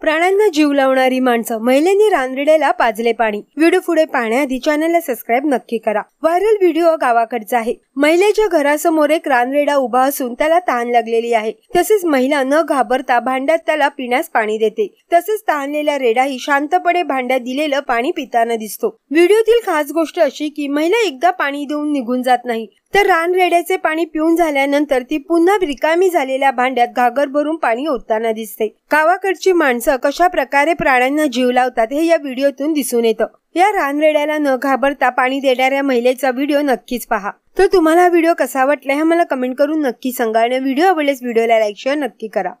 प्राण्यांना जीव लावणारी माणसं महिलेने रानरिड्याला पाजले पाणी व्हिडिओ पुढे पाहण्याआधी चॅनलला सबस्क्राईब नक्की करा व्हायरल व्हिडिओ गावाकडचा आहे महिलेच्या घरासमोर एक रानरेडा उभा असून त्याला तहान लागलेली आहे तसेच महिला न घाबरता भांड्यात त्याला पिण्यास पाणी देते तसेच तहानलेला ही शांतपणे भांड्यात दिलेलं पाणी पिताना दिसतो व्हिडिओतील खास गोष्ट अशी की महिला एकदा पाणी देऊन निघून जात नाही तर रानरेड्याचे पाणी पिऊन झाल्यानंतर ती पुन्हा रिकामी झालेल्या भांड्यात घागर भरून पाणी ओतताना दिसते गावाकडची माणसं माणसं कशा प्रकारे प्राण्यांना जीव लावतात हे या व्हिडिओतून दिसून येतं या रानरेड्याला न घाबरता पाणी देणाऱ्या महिलेचा व्हिडिओ नक्कीच पहा तर तुम्हाला व्हिडिओ कसा वाटला हे मला कमेंट करून नक्की सांगा आणि व्हिडिओ आवडल्यास व्हिडिओला लाईक शेअर नक्की करा